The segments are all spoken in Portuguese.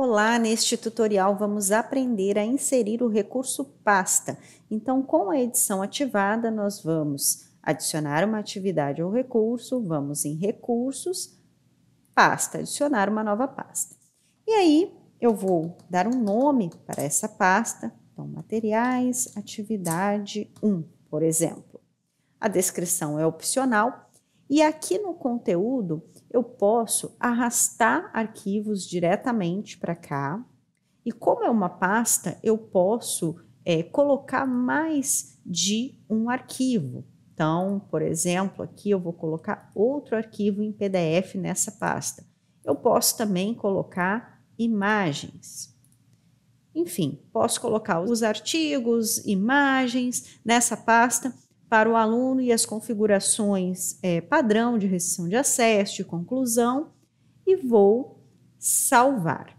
Olá, neste tutorial vamos aprender a inserir o recurso pasta. Então, com a edição ativada, nós vamos adicionar uma atividade ao recurso, vamos em recursos, pasta, adicionar uma nova pasta. E aí, eu vou dar um nome para essa pasta, então materiais, atividade 1, por exemplo. A descrição é opcional, e aqui no conteúdo, eu posso arrastar arquivos diretamente para cá. E como é uma pasta, eu posso é, colocar mais de um arquivo. Então, por exemplo, aqui eu vou colocar outro arquivo em PDF nessa pasta. Eu posso também colocar imagens. Enfim, posso colocar os artigos, imagens nessa pasta para o aluno e as configurações é, padrão de restrição de acesso, de conclusão, e vou salvar.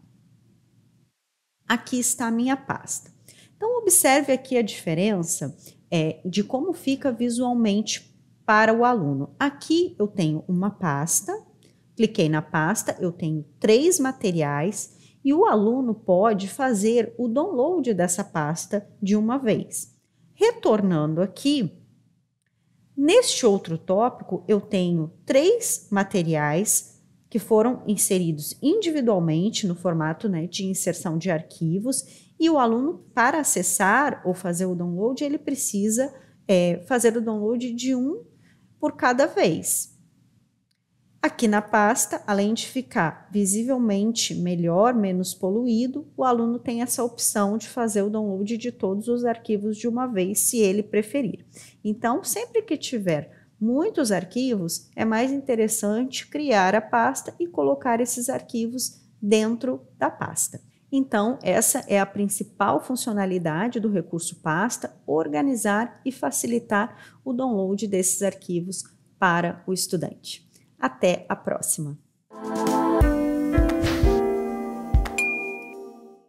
Aqui está a minha pasta. Então, observe aqui a diferença é, de como fica visualmente para o aluno. Aqui eu tenho uma pasta, cliquei na pasta, eu tenho três materiais e o aluno pode fazer o download dessa pasta de uma vez. Retornando aqui, Neste outro tópico, eu tenho três materiais que foram inseridos individualmente no formato né, de inserção de arquivos e o aluno, para acessar ou fazer o download, ele precisa é, fazer o download de um por cada vez. Aqui na pasta, além de ficar visivelmente melhor, menos poluído, o aluno tem essa opção de fazer o download de todos os arquivos de uma vez, se ele preferir. Então, sempre que tiver muitos arquivos, é mais interessante criar a pasta e colocar esses arquivos dentro da pasta. Então, essa é a principal funcionalidade do recurso pasta: organizar e facilitar o download desses arquivos para o estudante. Até a próxima!